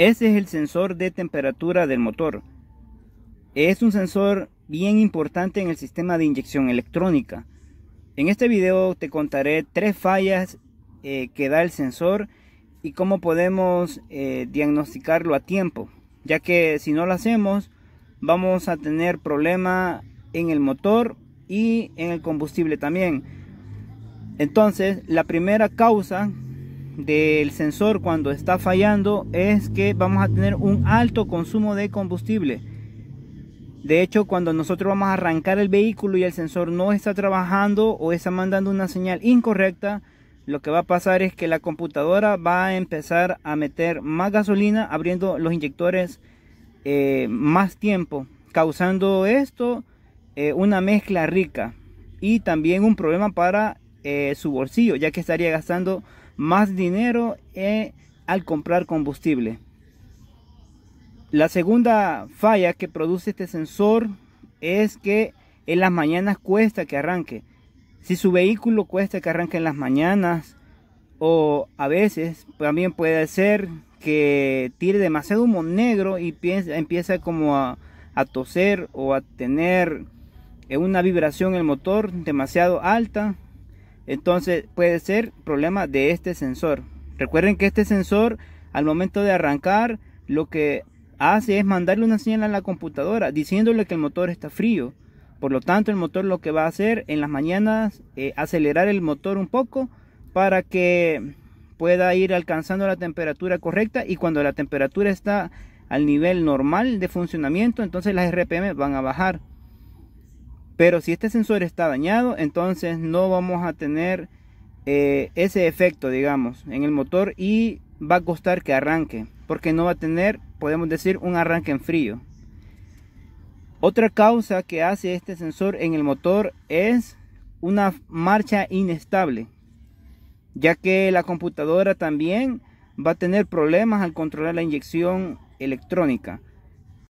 Ese es el sensor de temperatura del motor. Es un sensor bien importante en el sistema de inyección electrónica. En este video te contaré tres fallas eh, que da el sensor y cómo podemos eh, diagnosticarlo a tiempo, ya que si no lo hacemos vamos a tener problema en el motor y en el combustible también. Entonces, la primera causa del sensor cuando está fallando es que vamos a tener un alto consumo de combustible. De hecho, cuando nosotros vamos a arrancar el vehículo y el sensor no está trabajando o está mandando una señal incorrecta, lo que va a pasar es que la computadora va a empezar a meter más gasolina abriendo los inyectores eh, más tiempo, causando esto eh, una mezcla rica y también un problema para eh, su bolsillo, ya que estaría gastando más dinero eh, al comprar combustible. La segunda falla que produce este sensor es que en las mañanas cuesta que arranque. Si su vehículo cuesta que arranque en las mañanas o a veces también puede ser que tire demasiado humo negro y piensa, empieza como a, a toser o a tener eh, una vibración el motor demasiado alta entonces puede ser problema de este sensor. Recuerden que este sensor al momento de arrancar lo que hace es mandarle una señal a la computadora diciéndole que el motor está frío. Por lo tanto el motor lo que va a hacer en las mañanas es eh, acelerar el motor un poco para que pueda ir alcanzando la temperatura correcta y cuando la temperatura está al nivel normal de funcionamiento entonces las RPM van a bajar. Pero si este sensor está dañado, entonces no vamos a tener eh, ese efecto, digamos, en el motor y va a costar que arranque, porque no va a tener, podemos decir, un arranque en frío. Otra causa que hace este sensor en el motor es una marcha inestable, ya que la computadora también va a tener problemas al controlar la inyección electrónica.